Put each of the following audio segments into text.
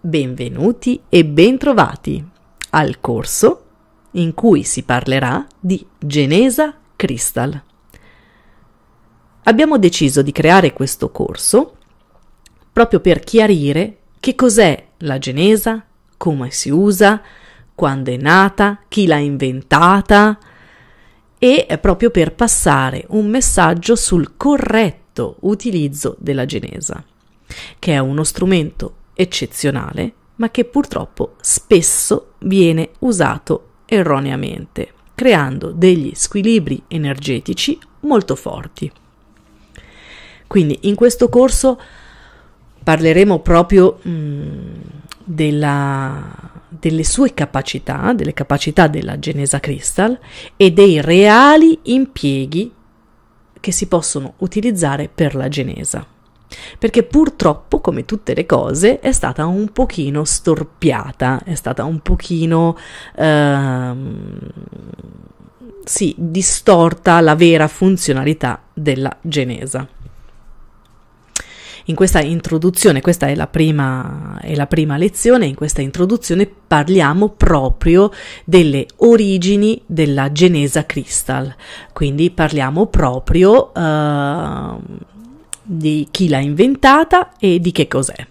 Benvenuti e bentrovati al corso in cui si parlerà di Genesa Crystal. Abbiamo deciso di creare questo corso proprio per chiarire che cos'è la Genesa, come si usa, quando è nata, chi l'ha inventata e proprio per passare un messaggio sul corretto utilizzo della Genesa, che è uno strumento eccezionale, ma che purtroppo spesso viene usato erroneamente, creando degli squilibri energetici molto forti. Quindi in questo corso parleremo proprio mh, mm, della, delle sue capacità, delle capacità della Genesa Crystal e dei reali impieghi che si possono utilizzare per la Genesa perché purtroppo, come tutte le cose, è stata un pochino storpiata, è stata un pochino... Ehm, sì, distorta la vera funzionalità della genesa in questa introduzione, questa è la, prima, è la prima, lezione, in questa introduzione parliamo proprio delle origini della Genesa Crystal, quindi parliamo proprio... Uh, di chi l'ha inventata e di che cos'è.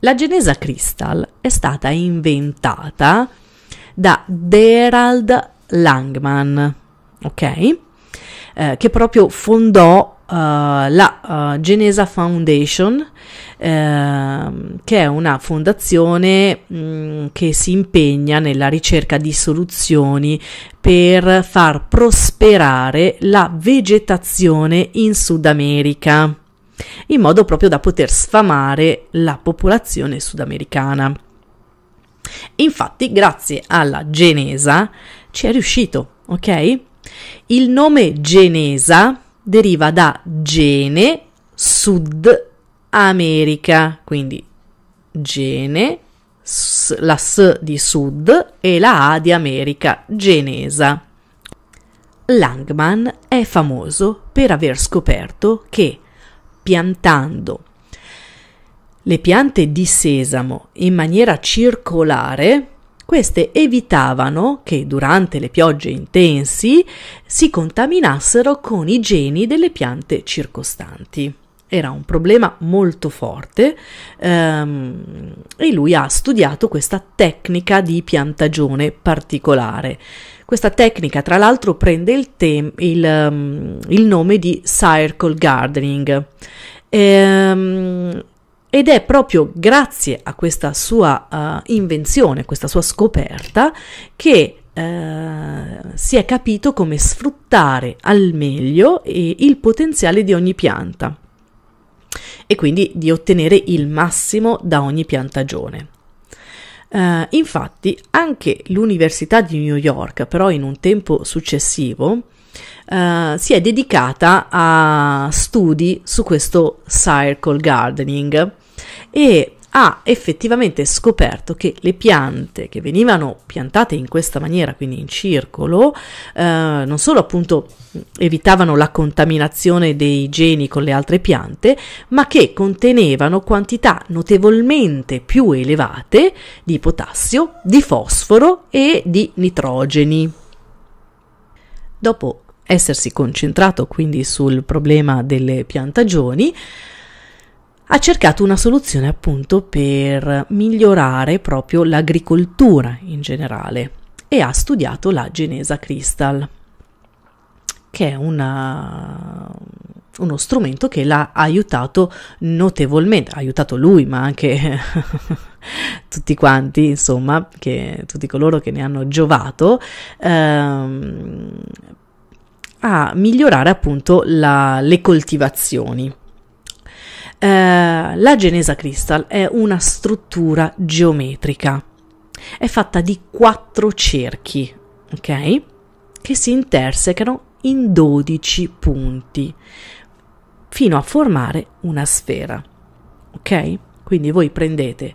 La Genesa Crystal è stata inventata da Gerald Langman, ok? Eh, che proprio fondò eh, la eh, Genesa Foundation, ehm, che è una fondazione mh, mm, che si impegna nella ricerca di soluzioni per far prosperare la vegetazione in Sud America, in modo proprio da poter sfamare la popolazione sudamericana. Infatti, grazie alla Genesa ci è riuscito, ok? Il nome Genesa deriva da gene Sud America, quindi gene, la S di Sud e la A di America, genesa. Langman è famoso per aver scoperto che piantando le piante di sesamo in maniera circolare queste evitavano che durante le piogge intensi si contaminassero con i geni delle piante circostanti era un problema molto forte ehm, e lui ha studiato questa tecnica di piantagione particolare. Questa tecnica, tra l'altro, prende il, tem- il, um, il nome di circle gardening. Ehm, ed è proprio grazie a questa sua uh, invenzione, questa sua scoperta, che Uh, si è capito come sfruttare al meglio eh, il potenziale di ogni pianta e quindi di ottenere il massimo da ogni piantagione. Uh, infatti anche l'Università di New York, però in un tempo successivo, uh, si è dedicata a studi su questo circle gardening e ha effettivamente scoperto che le piante che venivano piantate in questa maniera, quindi in circolo, eh, non solo appunto evitavano la contaminazione dei geni con le altre piante, ma che contenevano quantità notevolmente più elevate di potassio, di fosforo e di nitrogeni. Dopo essersi concentrato quindi sul problema delle piantagioni, ha cercato una soluzione appunto per migliorare proprio l'agricoltura in generale e ha studiato la Genesa Crystal, che è una, uno strumento che l'ha aiutato notevolmente, ha aiutato lui ma anche tutti quanti, insomma, che, tutti coloro che ne hanno giovato. Ehm, a migliorare appunto la, le coltivazioni eh, la Genesa Crystal è una struttura geometrica, è fatta di quattro cerchi, ok? Che si intersecano in 12 punti fino a formare una sfera, ok? Quindi voi prendete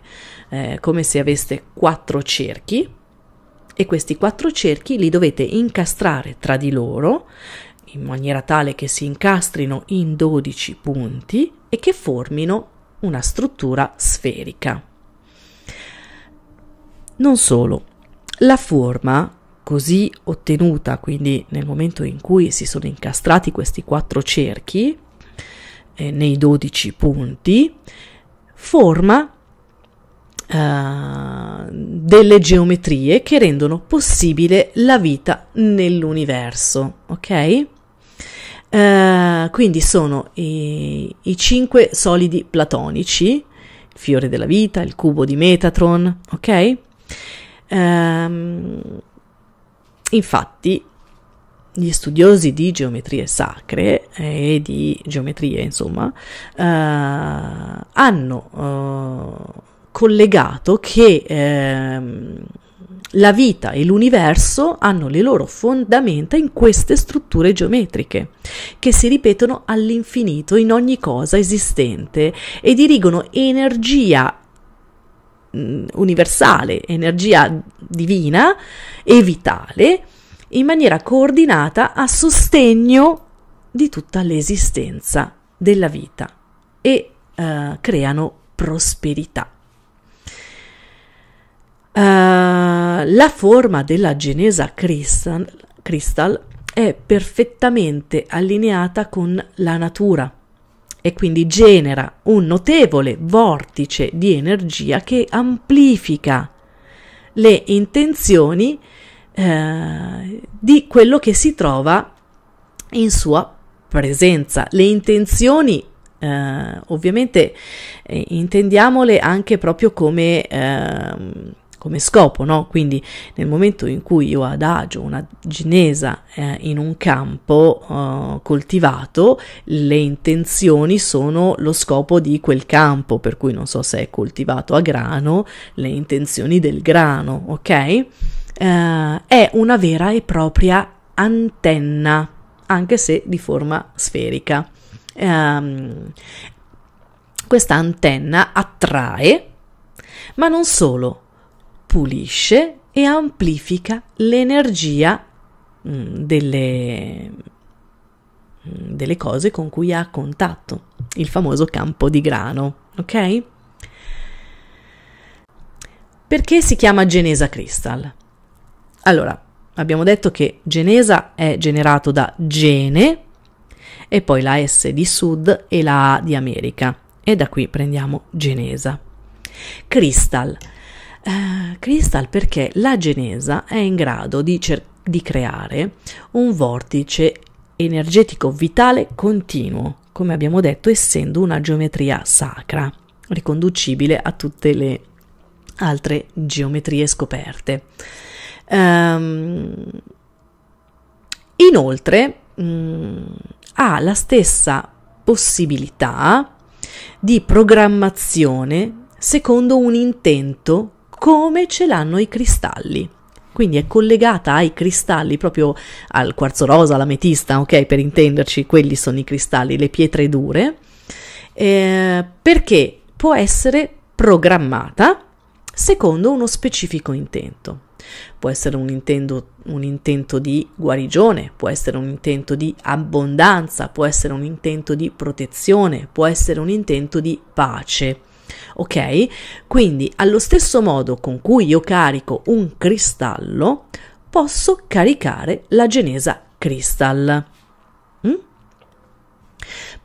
eh, come se aveste quattro cerchi e questi quattro cerchi li dovete incastrare tra di loro in maniera tale che si incastrino in 12 punti e che formino una struttura sferica. Non solo, la forma così ottenuta, quindi nel momento in cui si sono incastrati questi quattro cerchi eh, nei 12 punti, forma eh, delle geometrie che rendono possibile la vita nell'universo, ok? Eh, quindi sono i, i cinque solidi platonici, il fiore della vita, il cubo di Metatron, ok? Um, infatti, gli studiosi di geometrie sacre e di geometrie, insomma, uh, hanno uh, collegato che ehm, la vita e l'universo hanno le loro fondamenta in queste strutture geometriche, che si ripetono all'infinito in ogni cosa esistente e dirigono energia mm, universale, energia divina e vitale in maniera coordinata a sostegno di tutta l'esistenza della vita e eh, creano prosperità. Eh, la forma della Genesa Crystal, crystal è perfettamente allineata con la natura e quindi genera un notevole vortice di energia che amplifica le intenzioni eh, di quello che si trova in sua presenza. Le intenzioni, eh, ovviamente, eh, intendiamole anche proprio come ehm, come scopo, no? Quindi nel momento in cui io adagio una ginesa eh, in un campo eh, coltivato, le intenzioni sono lo scopo di quel campo, per cui non so se è coltivato a grano, le intenzioni del grano, ok? Eh, è una vera e propria antenna, anche se di forma sferica. Ehm, questa antenna attrae, ma non solo, pulisce e amplifica l'energia mm, delle, mm, delle cose con cui ha contatto, il famoso campo di grano, ok? Perché si chiama Genesa Crystal? Allora, abbiamo detto che Genesa è generato da Gene e poi la S di Sud e la A di America e da qui prendiamo Genesa. Crystal eh, crystal perché la genesa è in grado di, cer- di creare un vortice energetico vitale continuo, come abbiamo detto, essendo una geometria sacra, riconducibile a tutte le altre geometrie scoperte. Um, inoltre mh, mm, ha la stessa possibilità di programmazione secondo un intento come ce l'hanno i cristalli. Quindi è collegata ai cristalli, proprio al quarzo rosa, all'ametista, ok? Per intenderci, quelli sono i cristalli, le pietre dure, eh, perché può essere programmata secondo uno specifico intento. Può essere un intento, un intento, di guarigione, può essere un intento di abbondanza, può essere un intento di protezione, può essere un intento di pace. Ok? Quindi allo stesso modo con cui io carico un cristallo, posso caricare la genesa crystal. Mm?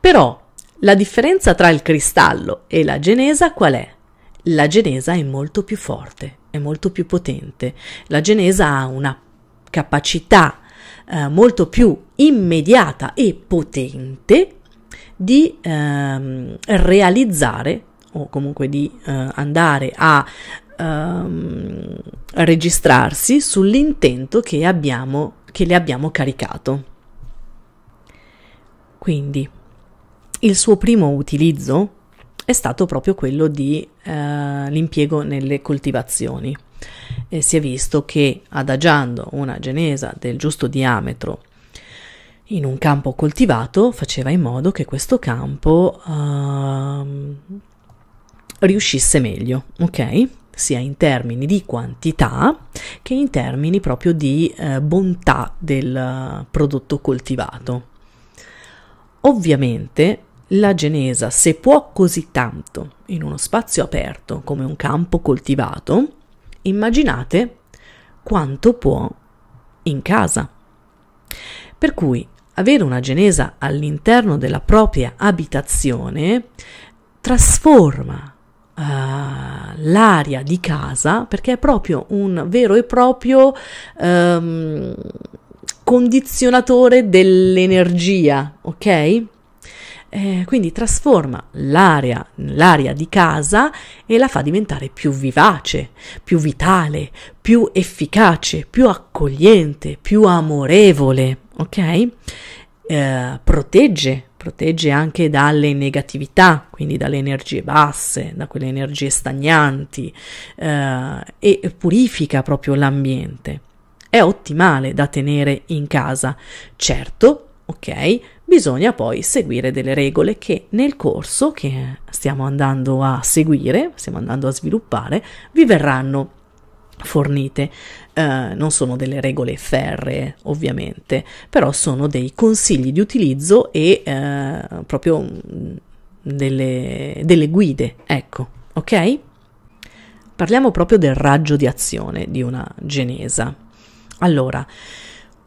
Però la differenza tra il cristallo e la genesa qual è? La genesa è molto più forte, è molto più potente. La genesa ha una capacità eh, molto più immediata e potente di ehm, realizzare o comunque di eh, andare a ehm, registrarsi sull'intento che, abbiamo, che le abbiamo caricato. Quindi il suo primo utilizzo è stato proprio quello dell'impiego eh, nelle coltivazioni. E si è visto che adagiando una genesa del giusto diametro in un campo coltivato faceva in modo che questo campo eh, riuscisse meglio, ok? sia in termini di quantità che in termini proprio di eh, bontà del eh, prodotto coltivato. Ovviamente la genesa, se può così tanto in uno spazio aperto come un campo coltivato, immaginate quanto può in casa. Per cui avere una genesa all'interno della propria abitazione trasforma uh, l'aria di casa perché è proprio un vero e proprio um, condizionatore dell'energia, ok? Eh, quindi trasforma l'aria, l'aria di casa e la fa diventare più vivace, più vitale, più efficace, più accogliente, più amorevole, ok? Eh, protegge protegge anche dalle negatività, quindi dalle energie basse, da quelle energie stagnanti eh, e purifica proprio l'ambiente. È ottimale da tenere in casa. Certo, ok, bisogna poi seguire delle regole che nel corso che stiamo andando a seguire, stiamo andando a sviluppare, vi verranno fornite eh, non sono delle regole ferree ovviamente però sono dei consigli di utilizzo e eh, proprio mm, delle, delle guide ecco ok parliamo proprio del raggio di azione di una genesa allora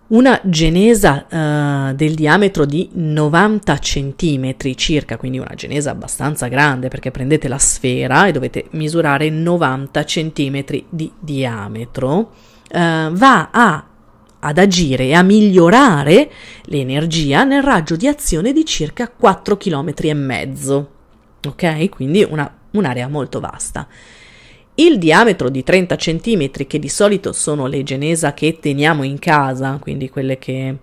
una genesa eh, del diametro di 90 cm circa, quindi una genesa abbastanza grande perché prendete la sfera e dovete misurare 90 cm di diametro, eh, va a, ad agire e a migliorare l'energia nel raggio di azione di circa 4 km e mezzo. Ok? Quindi una, un'area molto vasta. Il diametro di 30 cm, che di solito sono le genesa che teniamo in casa, quindi quelle che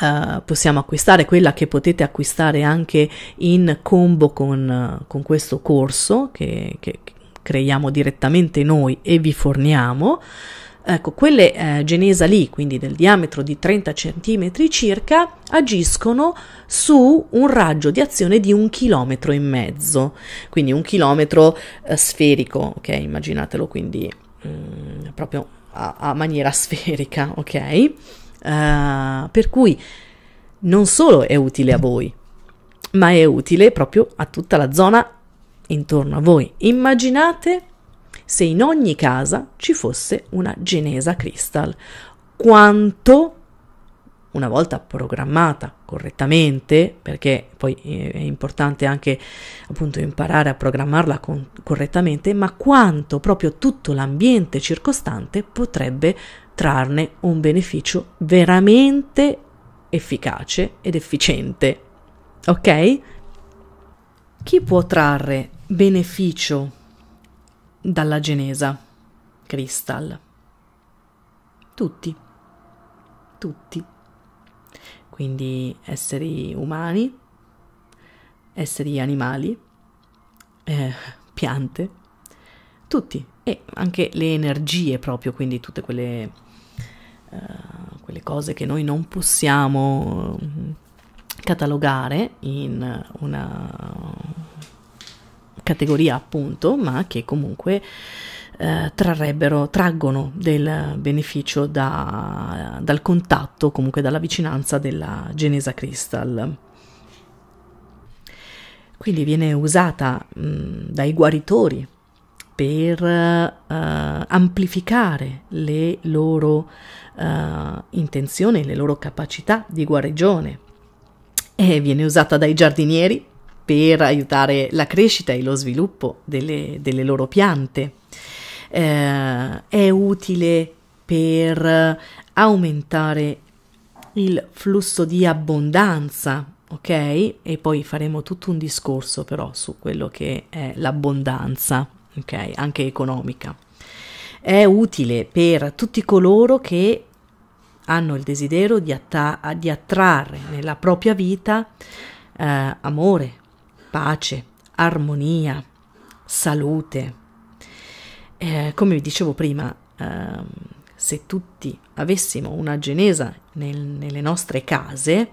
Uh, possiamo acquistare quella che potete acquistare anche in combo con, eh, con questo corso che, che, creiamo direttamente noi e vi forniamo Ecco, quelle eh, genesa lì, quindi del diametro di 30 cm circa, agiscono su un raggio di azione di un chilometro e mezzo, quindi un chilometro eh, sferico, ok? Immaginatelo quindi mh, mm, proprio a, a, maniera sferica, ok? Uh, per cui non solo è utile a voi, ma è utile proprio a tutta la zona intorno a voi. Immaginate se in ogni casa ci fosse una Genesa Crystal. Quanto una volta programmata correttamente, perché poi eh, è importante anche appunto imparare a programmarla con, correttamente, ma quanto proprio tutto l'ambiente circostante potrebbe trarne un beneficio veramente efficace ed efficiente. Ok? Chi può trarre beneficio dalla Genesa, Crystal. Tutti, tutti. Quindi esseri umani, esseri animali, eh, piante, tutti. E anche le energie proprio, quindi tutte quelle, eh, quelle cose che noi non possiamo mm, catalogare in una categoria appunto, ma che comunque eh, trarrebbero, traggono del beneficio da, dal contatto, comunque dalla vicinanza della Genesa Crystal. Quindi viene usata mh, dai guaritori per eh, amplificare le loro eh, intenzioni, le loro capacità di guarigione. E viene usata dai giardinieri per aiutare la crescita e lo sviluppo delle, delle loro piante. Eh, è utile per aumentare il flusso di abbondanza, ok? E poi faremo tutto un discorso però su quello che è l'abbondanza, ok? Anche economica. È utile per tutti coloro che hanno il desiderio di, att- di attrarre nella propria vita eh, amore, pace, armonia, salute. Eh, come vi dicevo prima, ehm, se tutti avessimo una genesa nel, nelle nostre case,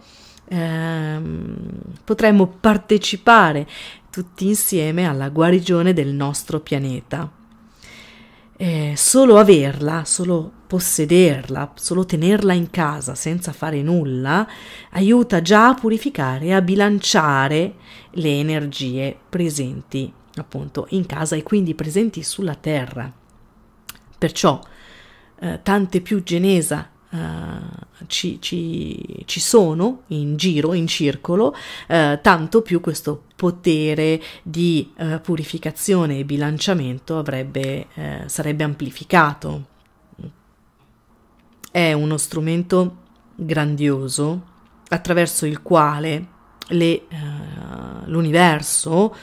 ehm, potremmo partecipare tutti insieme alla guarigione del nostro pianeta. Eh, solo averla, solo possederla, solo tenerla in casa senza fare nulla, aiuta già a purificare e a bilanciare le energie presenti appunto in casa e quindi presenti sulla terra. Perciò eh, tante più genesa Uh, ci, ci, ci, sono in giro, in circolo, uh, tanto più questo potere di uh, purificazione e bilanciamento avrebbe, sarebbe amplificato è uno strumento grandioso attraverso il quale le, uh, l'universo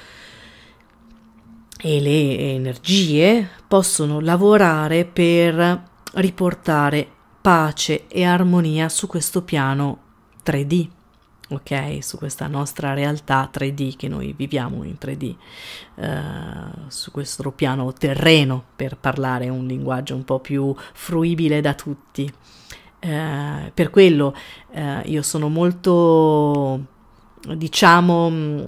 e le energie possono lavorare per riportare pace e armonia su questo piano 3D ok? Su questa nostra realtà 3D che noi viviamo in 3D, uh, eh, su questo piano terreno per parlare un linguaggio un po' più fruibile da tutti. Uh, per quello uh, io sono molto, diciamo, mm,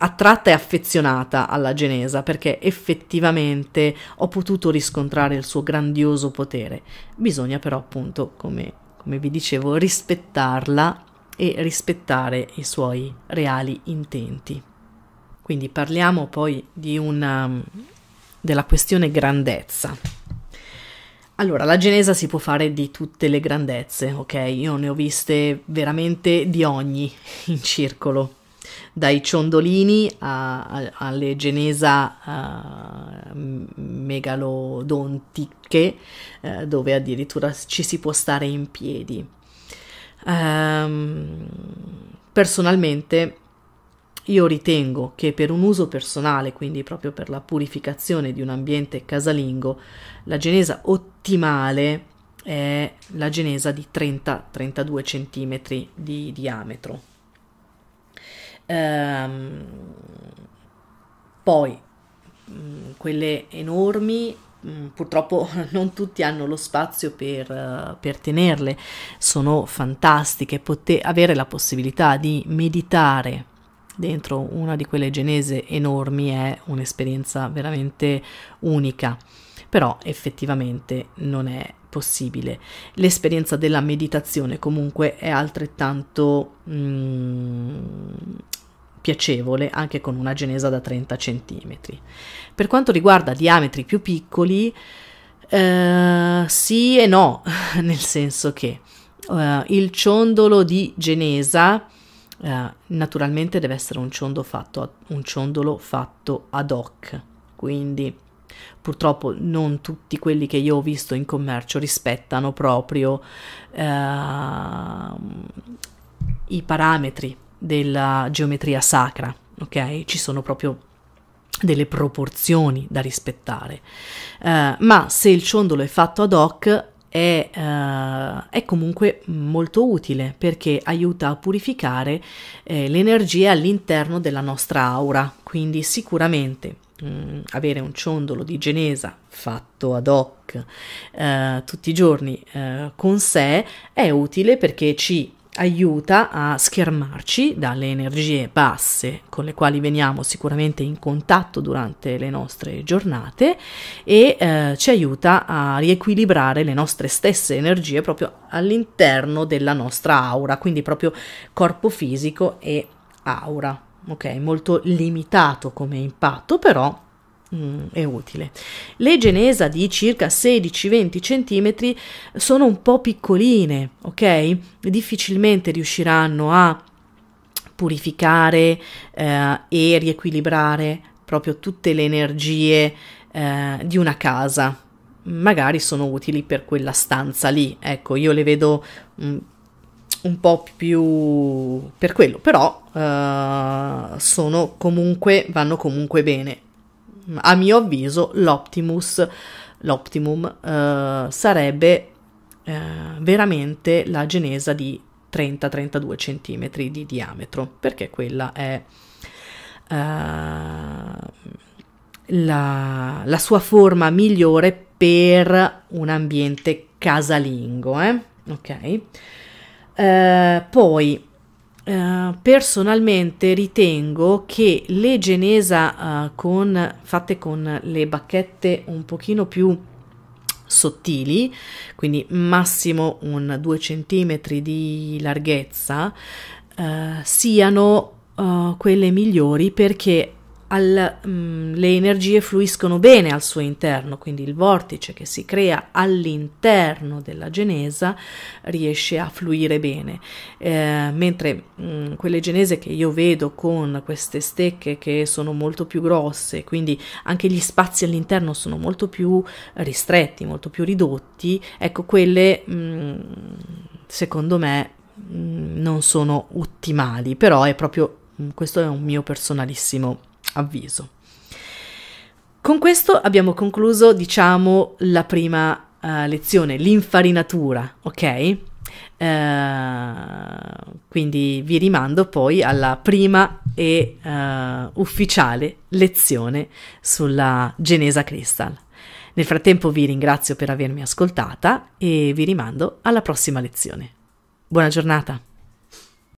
attratta e affezionata alla Genesa perché effettivamente ho potuto riscontrare il suo grandioso potere. Bisogna però appunto, come, come vi dicevo, rispettarla e rispettare i suoi reali intenti. Quindi parliamo poi una, um, della questione grandezza. Allora, la genesa si può fare di tutte le grandezze, ok? Io ne ho viste veramente di ogni in circolo, dai ciondolini a, a, alle genesa uh, megalodontiche, uh, dove addirittura ci si può stare in piedi Ehm, personalmente io ritengo che per un uso personale, quindi proprio per la purificazione di un ambiente casalingo, la genesa ottimale è la genesa di 30-32 cm di diametro. Ehm, poi mm, quelle enormi Mm, purtroppo non tutti hanno lo spazio per, eh, per tenerle, sono fantastiche, Pote- avere la possibilità di meditare dentro una di quelle genese enormi è un'esperienza veramente unica, però effettivamente non è possibile. L'esperienza della meditazione comunque è altrettanto mm, piacevole anche con una genesa da 30 cm. Per quanto riguarda diametri più piccoli, eh, sì e no, nel senso che eh, il ciondolo di genesa eh, naturalmente deve essere un, ciondolo fatto, a, un ciondolo fatto ad hoc, quindi purtroppo non tutti quelli che io ho visto in commercio rispettano proprio eh, i parametri della geometria sacra, ok? Ci sono proprio delle proporzioni da rispettare, uh, ma se il ciondolo è fatto ad hoc è, uh, è comunque molto utile perché aiuta a purificare eh, l'energia all'interno della nostra aura, quindi sicuramente mh, mm, avere un ciondolo di genesa fatto ad hoc uh, tutti i giorni con sé è utile perché ci aiuta a schermarci dalle energie basse con le quali veniamo sicuramente in contatto durante le nostre giornate e eh, ci aiuta a riequilibrare le nostre stesse energie proprio all'interno della nostra aura, quindi proprio corpo fisico e aura. Ok, molto limitato come impatto, però Mm, è utile. Le genesa di circa 16-20 cm sono un po' piccoline, ok? Difficilmente riusciranno a purificare eh, e riequilibrare proprio tutte le energie eh, di una casa. Magari sono utili per quella stanza lì, ecco, io le vedo mh, mm, un po' più per quello, però eh, sono comunque, vanno comunque bene a mio avviso, l'Optimus, l'Optimum eh, sarebbe eh, veramente la genesa di 30-32 cm di diametro, perché quella è eh, la, la, sua forma migliore per un ambiente casalingo. Eh, ok? Eh, poi eh, personalmente ritengo che le genesa eh, con, fatte con le bacchette un pochino più sottili, quindi massimo un 2 cm di larghezza, eh, siano eh, quelle migliori perché al, mh, mm, le energie fluiscono bene al suo interno, quindi il vortice che si crea all'interno della genesa riesce a fluire bene, eh, mentre mh, mm, quelle genese che io vedo con queste stecche che sono molto più grosse, quindi anche gli spazi all'interno sono molto più ristretti, molto più ridotti, ecco quelle mh, mm, secondo me non sono ottimali, però è proprio questo è un mio personalissimo avviso. Con questo abbiamo concluso, diciamo, la prima uh, lezione, l'infarinatura, ok? Uh, quindi vi rimando poi alla prima e uh, ufficiale lezione sulla Genesa Crystal. Nel frattempo vi ringrazio per avermi ascoltata e vi rimando alla prossima lezione. Buona giornata!